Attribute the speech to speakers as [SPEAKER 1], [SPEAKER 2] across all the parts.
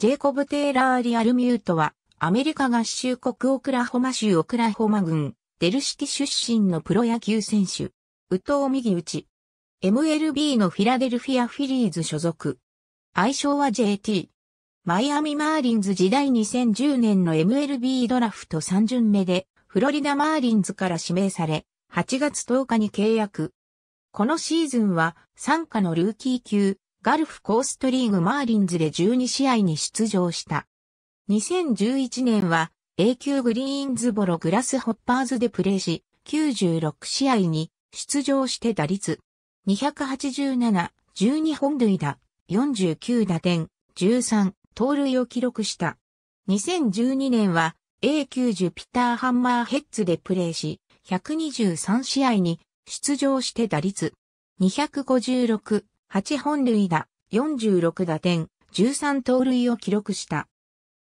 [SPEAKER 1] ジェイコブ・テーラー・リアルミュートは、アメリカ合衆国オクラホマ州オクラホマ郡、デルシティ出身のプロ野球選手。ウト藤右打ち。MLB のフィラデルフィアフィリーズ所属。愛称は JT。マイアミマーリンズ時代2010年の MLB ドラフト3巡目で、フロリダマーリンズから指名され、8月10日に契約。このシーズンは、参加のルーキー級、ガルフコーストリーグマーリンズで12試合に出場した。2011年は A 級グリーンズボログラスホッパーズでプレーし、96試合に出場して打率287、12本塁打、49打点、13盗塁を記録した。2012年は A 級ジュピターハンマーヘッズでプレーし、123試合に出場して打率256、8本塁打、46打点、13盗塁を記録した。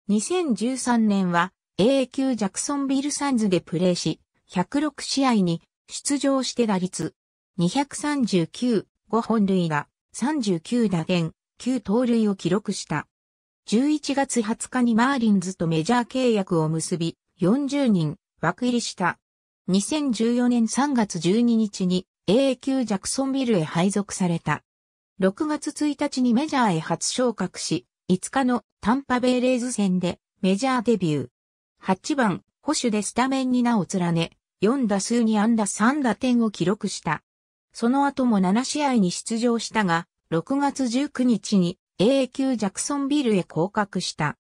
[SPEAKER 1] 2013年は A 級ジャクソンビルサンズでプレーし、106試合に出場して打率239、5本塁打、39打点、9盗塁を記録した。11月20日にマーリンズとメジャー契約を結び、40人枠入りした。2014年3月12日に A 級ジャクソンビルへ配属された。6月1日にメジャーへ初昇格し、5日のタンパベイレーズ戦でメジャーデビュー。8番、保守でスタメンに名を連ね、4打数に安打3打点を記録した。その後も7試合に出場したが、6月19日に A 級ジャクソンビルへ降格した。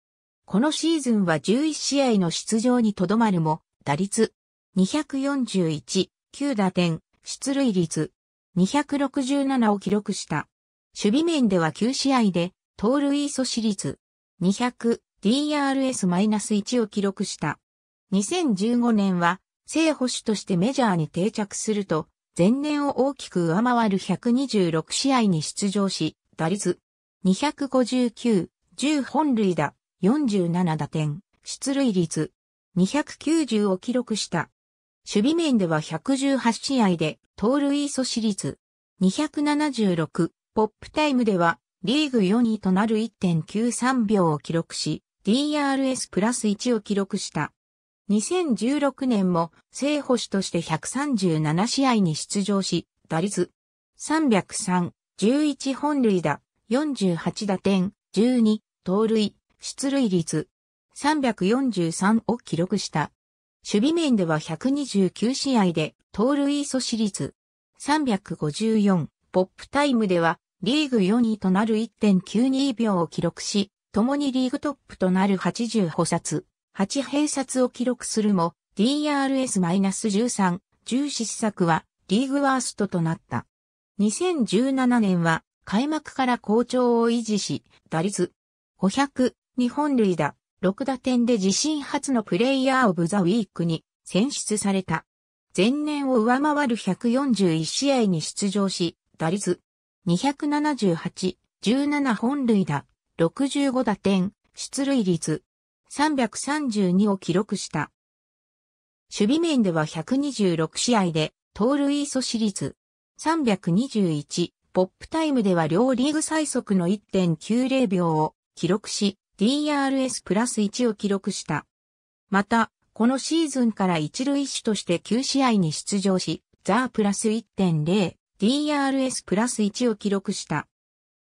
[SPEAKER 1] このシーズンは11試合の出場にとどまるも、打率241、9打点、出塁率267を記録した。守備面では9試合で、盗塁阻止率 200DRS-1 を記録した。2015年は、正捕手としてメジャーに定着すると、前年を大きく上回る126試合に出場し、打率259、10本塁打、47打点、出塁率290を記録した。守備面では118試合で、盗塁阻止率276、ポップタイムでは、リーグ4位となる1.93秒を記録し、DRS プラス1を記録した。2016年も正捕手として137試合に出場し、打率303、11本塁打、48打点、12、盗塁、出塁率343を記録した。守備面では129試合で盗塁阻止率354、ポップタイムではリーグ4位となる1.92秒を記録し、共にリーグトップとなる80補殺、8閉殺を記録するも、DRS-13、重視施策はリーグワーストとなった。2017年は開幕から好調を維持し、打率500、日本塁打、6打点で自身初のプレイヤーオブザウィークに選出された。前年を上回る141試合に出場し、打率278、17本塁打、65打点、出塁率、332を記録した。守備面では126試合で、盗塁阻止率、321、ポップタイムでは両リーグ最速の1.90秒を記録し、DRS プラス1を記録した。また、このシーズンから一塁手として9試合に出場し、ザープラス1.0、DRS プラス1を記録した。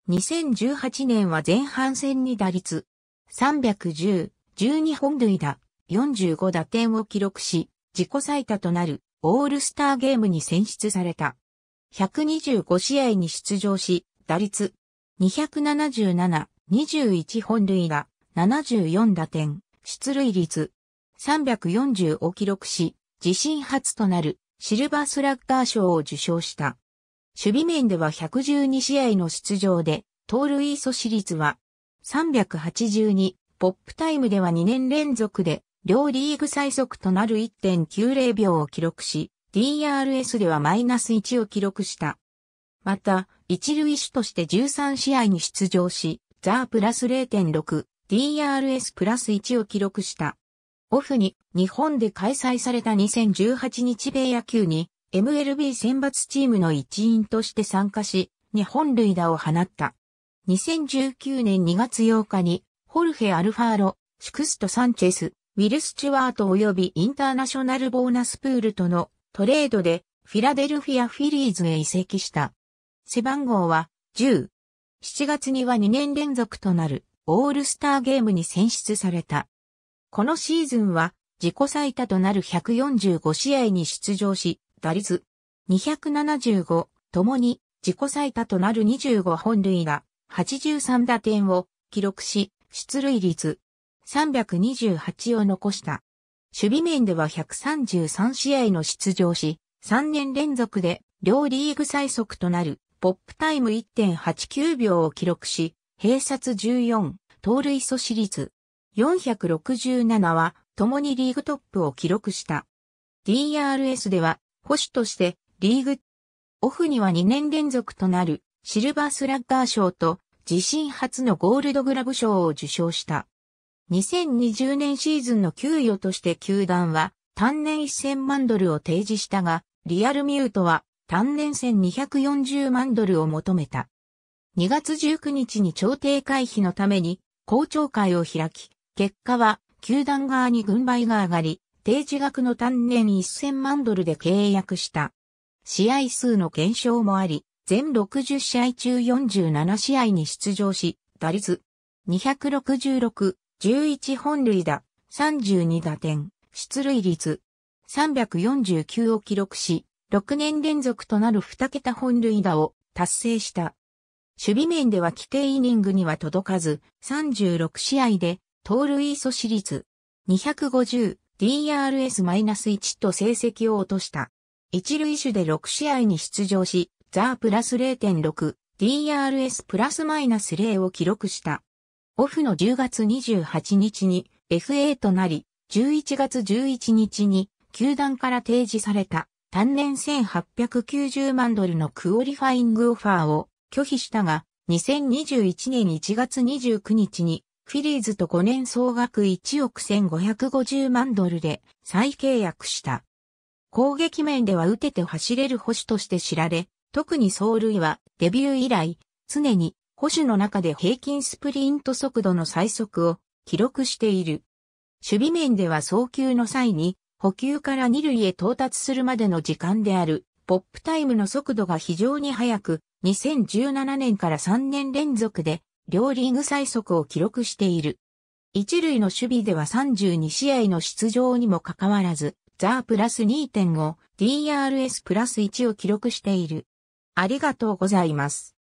[SPEAKER 1] 2018年は前半戦に打率310、12本塁打、45打点を記録し、自己最多となるオールスターゲームに選出された。125試合に出場し、打率277、21本塁打、74打点、出塁率340を記録し、自身初となるシルバースラッガー賞を受賞した。守備面では112試合の出場で、盗塁阻止率は382、ポップタイムでは2年連続で、両リーグ最速となる1.90秒を記録し、DRS ではマイナス1を記録した。また、一塁手として13試合に出場し、ザプラス0.6、DRS プラス1を記録した。オフに日本で開催された2018日米野球に MLB 選抜チームの一員として参加し、日本塁打を放った。2019年2月8日に、ホルフェ・アルファーロ、シクスト・サンチェス、ウィル・スチュワート及びインターナショナルボーナスプールとのトレードでフィラデルフィア・フィリーズへ移籍した。背番号は10。7月には2年連続となるオールスターゲームに選出された。このシーズンは自己最多となる145試合に出場し、打率275ともに自己最多となる25本塁打、83打点を記録し、出塁率328を残した。守備面では133試合の出場し、3年連続で両リーグ最速となるポップタイム1.89秒を記録し、併殺14、盗塁阻止率467は共にリーグトップを記録した。DRS では保守としてリーグオフには2年連続となるシルバースラッガー賞と自身初のゴールドグラブ賞を受賞した。2020年シーズンの給与として球団は単年1000万ドルを提示したが、リアルミュートは単年1240万ドルを求めた。2月19日に調停回避のために公聴会を開き、結果は球団側に軍配が上がり、定時額の単年1000万ドルで契約した。試合数の減少もあり、全60試合中47試合に出場し、打率266、11本塁打、32打点、出塁率349を記録し、6年連続となる2桁本塁打を達成した。守備面では規定イニングには届かず、36試合で、盗塁阻止率250、DRS-1 と成績を落とした。一塁手で6試合に出場し、ザープラス0.6、DRS プラスマイナス0を記録した。オフの10月28日に FA となり、11月11日に球団から提示された単年1890万ドルのクオリファイングオファーを拒否したが、2021年1月29日にフィリーズと5年総額1億1550万ドルで再契約した。攻撃面では打てて走れる保守として知られ、特に走塁はデビュー以来、常に保守の中で平均スプリント速度の最速を記録している。守備面では送球の際に補給から二塁へ到達するまでの時間であるポップタイムの速度が非常に速く、2017年から3年連続で両リーグ最速を記録している。一塁の守備では32試合の出場にもかかわらず、ザープラス2.5、DRS プラス1を記録している。ありがとうございます。